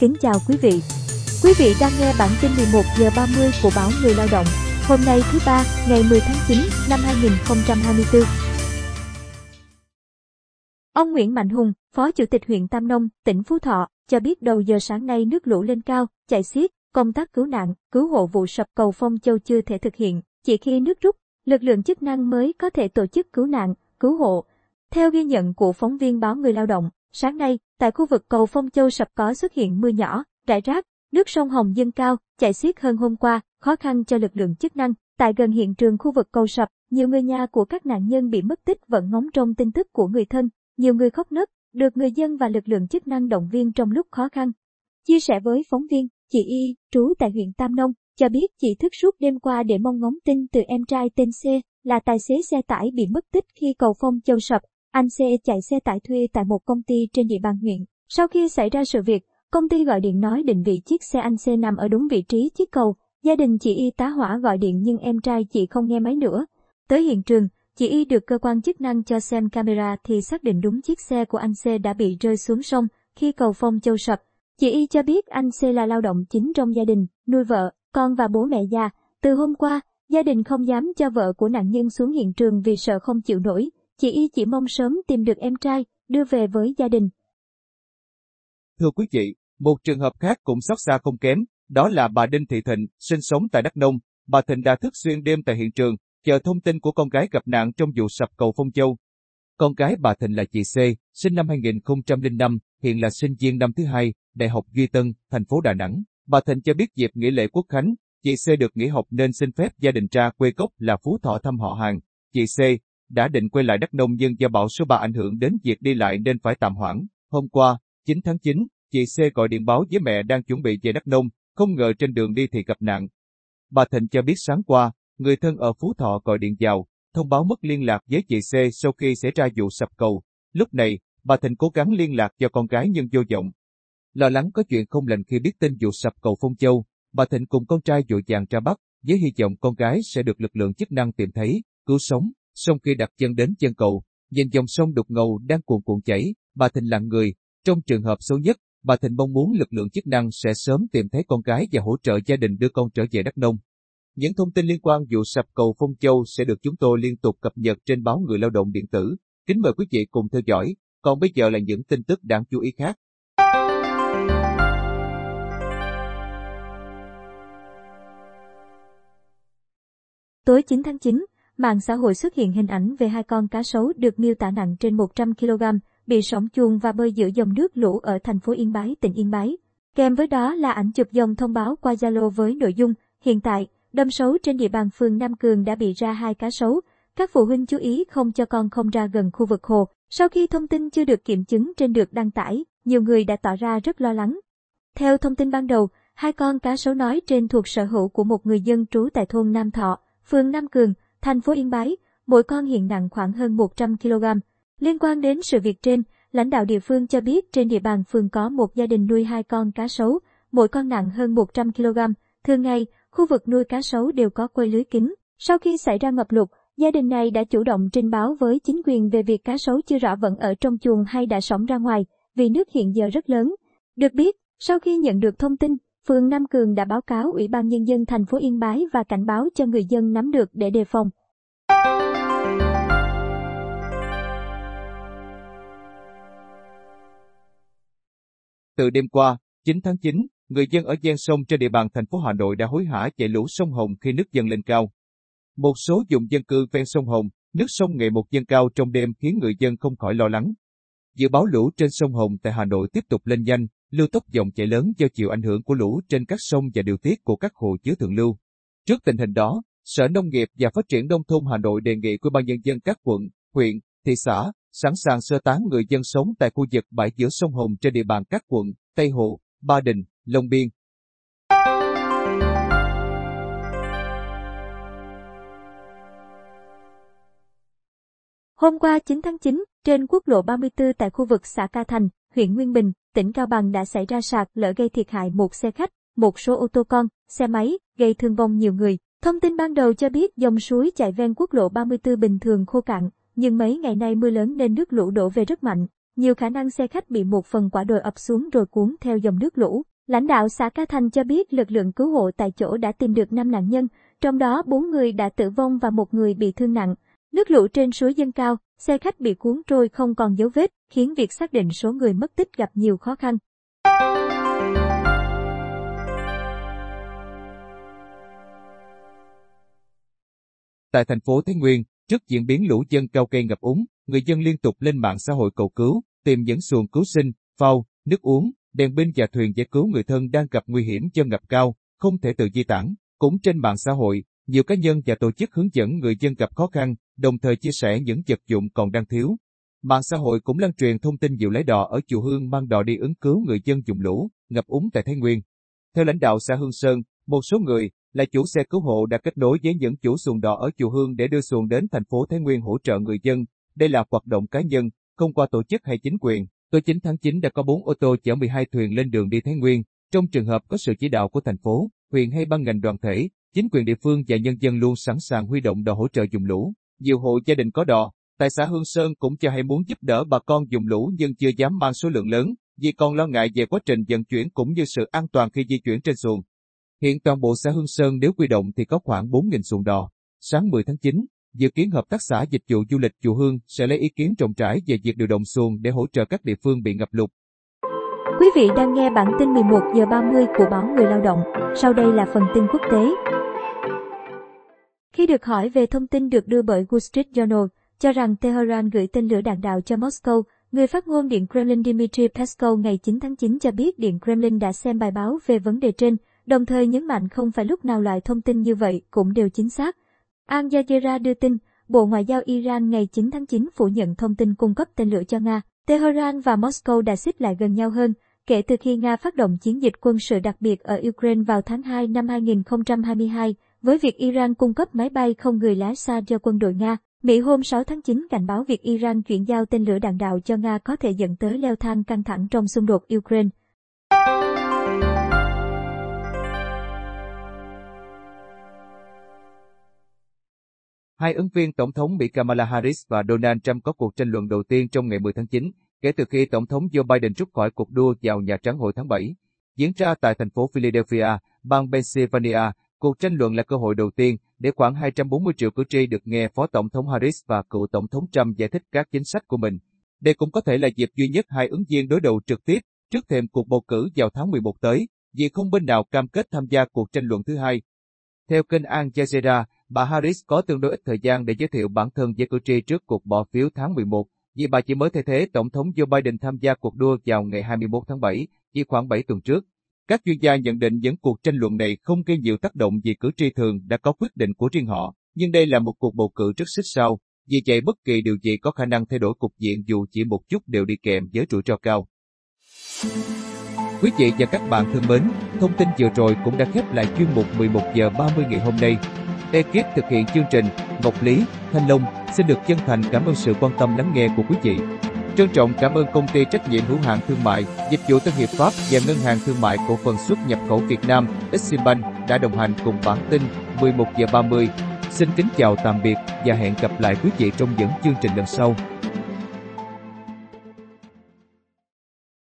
Kính chào quý vị. Quý vị đang nghe bản tin 11 giờ 30 của báo Người Lao động. Hôm nay thứ ba, ngày 10 tháng 9 năm 2024. Ông Nguyễn Mạnh Hùng, Phó Chủ tịch huyện Tam Nông, tỉnh Phú Thọ, cho biết đầu giờ sáng nay nước lũ lên cao, chảy xiết, công tác cứu nạn, cứu hộ vụ sập cầu Phong Châu chưa thể thực hiện, chỉ khi nước rút, lực lượng chức năng mới có thể tổ chức cứu nạn, cứu hộ. Theo ghi nhận của phóng viên báo Người Lao động, Sáng nay, tại khu vực cầu Phong Châu sập có xuất hiện mưa nhỏ, rải rác, nước sông Hồng dâng cao, chảy xiết hơn hôm qua, khó khăn cho lực lượng chức năng. Tại gần hiện trường khu vực cầu sập, nhiều người nhà của các nạn nhân bị mất tích vẫn ngóng trông tin tức của người thân, nhiều người khóc nấc, được người dân và lực lượng chức năng động viên trong lúc khó khăn. Chia sẻ với phóng viên, chị Y, trú tại huyện Tam Nông, cho biết chị thức suốt đêm qua để mong ngóng tin từ em trai tên C là tài xế xe tải bị mất tích khi cầu phong châu sập. Anh C chạy xe tải thuê tại một công ty trên địa bàn huyện. Sau khi xảy ra sự việc, công ty gọi điện nói định vị chiếc xe anh C nằm ở đúng vị trí chiếc cầu. Gia đình chị Y tá hỏa gọi điện nhưng em trai chị không nghe máy nữa. Tới hiện trường, chị Y được cơ quan chức năng cho xem camera thì xác định đúng chiếc xe của anh C đã bị rơi xuống sông khi cầu Phong Châu sập. Chị Y cho biết anh C là lao động chính trong gia đình, nuôi vợ, con và bố mẹ già. Từ hôm qua, gia đình không dám cho vợ của nạn nhân xuống hiện trường vì sợ không chịu nổi chị y chỉ mong sớm tìm được em trai, đưa về với gia đình. Thưa quý vị, một trường hợp khác cũng xót xa không kém, đó là bà Đinh Thị Thịnh, sinh sống tại Đắk Nông. Bà Thịnh đã thức xuyên đêm tại hiện trường, chờ thông tin của con gái gặp nạn trong vụ sập cầu Phong Châu. Con gái bà Thịnh là chị C, sinh năm 2005, hiện là sinh viên năm thứ hai, Đại học Duy Tân, thành phố Đà Nẵng. Bà Thịnh cho biết dịp nghỉ lễ quốc khánh, chị C được nghỉ học nên xin phép gia đình tra quê gốc là Phú Thọ thăm họ hàng. Chị C, đã định quay lại đất nông dân do bão số 3 ảnh hưởng đến việc đi lại nên phải tạm hoãn. Hôm qua, 9 tháng 9, chị C gọi điện báo với mẹ đang chuẩn bị về đất nông, không ngờ trên đường đi thì gặp nạn. Bà Thịnh cho biết sáng qua, người thân ở Phú Thọ gọi điện vào, thông báo mất liên lạc với chị C sau khi xảy ra vụ sập cầu. Lúc này, bà Thịnh cố gắng liên lạc cho con gái nhưng vô vọng. Lo lắng có chuyện không lành khi biết tin vụ sập cầu Phong Châu, bà Thịnh cùng con trai vội vàng ra bắt với hy vọng con gái sẽ được lực lượng chức năng tìm thấy, cứu sống. Song khi đặt chân đến chân cầu, nhìn dòng sông đục ngầu đang cuồn cuộn chảy, bà Thịnh lặng người. Trong trường hợp xấu nhất, bà Thịnh mong muốn lực lượng chức năng sẽ sớm tìm thấy con gái và hỗ trợ gia đình đưa con trở về đất Nông. Những thông tin liên quan vụ sập cầu Phong Châu sẽ được chúng tôi liên tục cập nhật trên báo Người Lao động điện tử. Kính mời quý vị cùng theo dõi. Còn bây giờ là những tin tức đáng chú ý khác. Tối 9 tháng 9, mạng xã hội xuất hiện hình ảnh về hai con cá sấu được miêu tả nặng trên 100 kg, bị sóng chuồng và bơi giữa dòng nước lũ ở thành phố Yên Bái, tỉnh Yên Bái. Kèm với đó là ảnh chụp dòng thông báo qua Zalo với nội dung, hiện tại, đâm sấu trên địa bàn phường Nam Cường đã bị ra hai cá sấu, các phụ huynh chú ý không cho con không ra gần khu vực hồ. Sau khi thông tin chưa được kiểm chứng trên được đăng tải, nhiều người đã tỏ ra rất lo lắng. Theo thông tin ban đầu, hai con cá sấu nói trên thuộc sở hữu của một người dân trú tại thôn Nam Thọ, phường Nam Cường, thành phố Yên Bái, mỗi con hiện nặng khoảng hơn 100 kg. Liên quan đến sự việc trên, lãnh đạo địa phương cho biết trên địa bàn phường có một gia đình nuôi hai con cá sấu, mỗi con nặng hơn 100 kg. Thường ngày, khu vực nuôi cá sấu đều có quây lưới kính. Sau khi xảy ra ngập lụt, gia đình này đã chủ động trình báo với chính quyền về việc cá sấu chưa rõ vẫn ở trong chuồng hay đã sống ra ngoài, vì nước hiện giờ rất lớn. Được biết, sau khi nhận được thông tin, Phường Nam Cường đã báo cáo Ủy ban Nhân dân thành phố Yên Bái và cảnh báo cho người dân nắm được để đề phòng. Từ đêm qua, 9 tháng 9, người dân ở gian sông trên địa bàn thành phố Hà Nội đã hối hả chạy lũ sông Hồng khi nước dâng lên cao. Một số vùng dân cư ven sông Hồng, nước sông ngày một dâng cao trong đêm khiến người dân không khỏi lo lắng. Dự báo lũ trên sông Hồng tại Hà Nội tiếp tục lên nhanh, lưu tốc dòng chảy lớn do chịu ảnh hưởng của lũ trên các sông và điều tiết của các hồ chứa thượng lưu. Trước tình hình đó, Sở Nông nghiệp và Phát triển Nông thôn Hà Nội đề nghị Ủy ban Nhân dân các quận, huyện, thị xã sẵn sàng sơ tán người dân sống tại khu vực bãi giữa sông Hồng trên địa bàn các quận Tây Hồ, Ba Đình, Long Biên. Hôm qua 9 tháng 9, trên quốc lộ 34 tại khu vực xã Ca Thành, huyện Nguyên Bình, tỉnh Cao Bằng đã xảy ra sạt lở gây thiệt hại một xe khách, một số ô tô con, xe máy, gây thương vong nhiều người. Thông tin ban đầu cho biết dòng suối chạy ven quốc lộ 34 bình thường khô cạn, nhưng mấy ngày nay mưa lớn nên nước lũ đổ về rất mạnh. Nhiều khả năng xe khách bị một phần quả đồi ập xuống rồi cuốn theo dòng nước lũ. Lãnh đạo xã Ca Thành cho biết lực lượng cứu hộ tại chỗ đã tìm được 5 nạn nhân, trong đó 4 người đã tử vong và một người bị thương nặng. Nước lũ trên suối dâng cao, xe khách bị cuốn trôi không còn dấu vết, khiến việc xác định số người mất tích gặp nhiều khó khăn. Tại thành phố Thái Nguyên, trước diễn biến lũ dâng cao gây ngập úng, người dân liên tục lên mạng xã hội cầu cứu, tìm những xuồng cứu sinh, phao, nước uống, đèn pin và thuyền giải cứu người thân đang gặp nguy hiểm do ngập cao, không thể tự di tản. Cũng trên mạng xã hội, nhiều cá nhân và tổ chức hướng dẫn người dân gặp khó khăn, đồng thời chia sẻ những vật dụng còn đang thiếu. Mạng xã hội cũng lan truyền thông tin nhiều lái đò ở Chùa Hương mang đò đi ứng cứu người dân dùng lũ, ngập úng tại Thái Nguyên. Theo lãnh đạo xã Hương Sơn, một số người là chủ xe cứu hộ đã kết nối với những chủ xuồng đò ở Chùa Hương để đưa xuồng đến thành phố Thái Nguyên hỗ trợ người dân. Đây là hoạt động cá nhân, không qua tổ chức hay chính quyền. Tối 9 tháng 9 đã có 4 ô tô chở 12 thuyền lên đường đi Thái Nguyên, trong trường hợp có sự chỉ đạo của thành phố, huyện hay ban ngành đoàn thể, Chính quyền địa phương và nhân dân luôn sẵn sàng huy động đò hỗ trợ dùng lũ. Nhiều hộ gia đình có đò, tại xã Hương Sơn cũng cho hay muốn giúp đỡ bà con dùng lũ nhưng chưa dám mang số lượng lớn, vì còn lo ngại về quá trình vận chuyển cũng như sự an toàn khi di chuyển trên xuồng. Hiện toàn bộ xã Hương Sơn nếu quy động thì có khoảng 4.000 xuồng đò. Sáng 10 tháng 9, dự kiến hợp tác xã dịch vụ du lịch Chùa Hương sẽ lấy ý kiến rộng rãi về việc điều động xuồng để hỗ trợ các địa phương bị ngập lụt. Quý vị đang nghe bản tin 11 giờ 30 của báo Người Lao động. Sau đây là phần tin quốc tế. Khi được hỏi về thông tin được đưa bởi Wall Street Journal, cho rằng Tehran gửi tên lửa đạn đạo cho Moscow, người phát ngôn Điện Kremlin Dmitry Peskov ngày 9 tháng 9 cho biết Điện Kremlin đã xem bài báo về vấn đề trên, đồng thời nhấn mạnh không phải lúc nào loại thông tin như vậy cũng đều chính xác. Al Jazeera đưa tin, Bộ Ngoại giao Iran ngày 9 tháng 9 phủ nhận thông tin cung cấp tên lửa cho Nga. Tehran và Moscow đã xích lại gần nhau hơn kể từ khi Nga phát động chiến dịch quân sự đặc biệt ở Ukraine vào tháng 2 năm 2022, với việc Iran cung cấp máy bay không người lái xa cho quân đội Nga, Mỹ hôm 6 tháng 9 cảnh báo việc Iran chuyển giao tên lửa đạn đạo cho Nga có thể dẫn tới leo thang căng thẳng trong xung đột Ukraine. Hai ứng viên Tổng thống Mỹ Kamala Harris và Donald Trump có cuộc tranh luận đầu tiên trong ngày 10 tháng 9, kể từ khi Tổng thống Joe Biden rút khỏi cuộc đua vào Nhà Trắng hồi tháng 7, diễn ra tại thành phố Philadelphia, bang Pennsylvania, Cuộc tranh luận là cơ hội đầu tiên để khoảng 240 triệu cử tri được nghe Phó Tổng thống Harris và cựu Tổng thống Trump giải thích các chính sách của mình. Đây cũng có thể là dịp duy nhất hai ứng viên đối đầu trực tiếp trước thềm cuộc bầu cử vào tháng 11 tới, vì không bên nào cam kết tham gia cuộc tranh luận thứ hai. Theo kênh Al Jazeera, bà Harris có tương đối ít thời gian để giới thiệu bản thân với cử tri trước cuộc bỏ phiếu tháng 11, vì bà chỉ mới thay thế Tổng thống Joe Biden tham gia cuộc đua vào ngày 21 tháng 7, chỉ khoảng 7 tuần trước. Các chuyên gia nhận định những cuộc tranh luận này không gây nhiều tác động vì cử tri thường đã có quyết định của riêng họ, nhưng đây là một cuộc bầu cử rất xích sao, vì vậy bất kỳ điều gì có khả năng thay đổi cục diện dù chỉ một chút đều đi kèm với rủi ro cao. Quý vị và các bạn thân mến, thông tin vừa rồi cũng đã khép lại chuyên mục 11 giờ 30 ngày hôm nay. Ekip thực hiện chương trình Ngọc Lý, Thanh Long xin được chân thành cảm ơn sự quan tâm lắng nghe của quý vị. Trân trọng cảm ơn công ty trách nhiệm hữu hạn thương mại, dịch vụ Tân Hiệp Pháp và Ngân hàng Thương mại Cổ phần xuất nhập khẩu Việt Nam Eximbank đã đồng hành cùng bản tin 11 giờ 30. Xin kính chào tạm biệt và hẹn gặp lại quý vị trong những chương trình lần sau.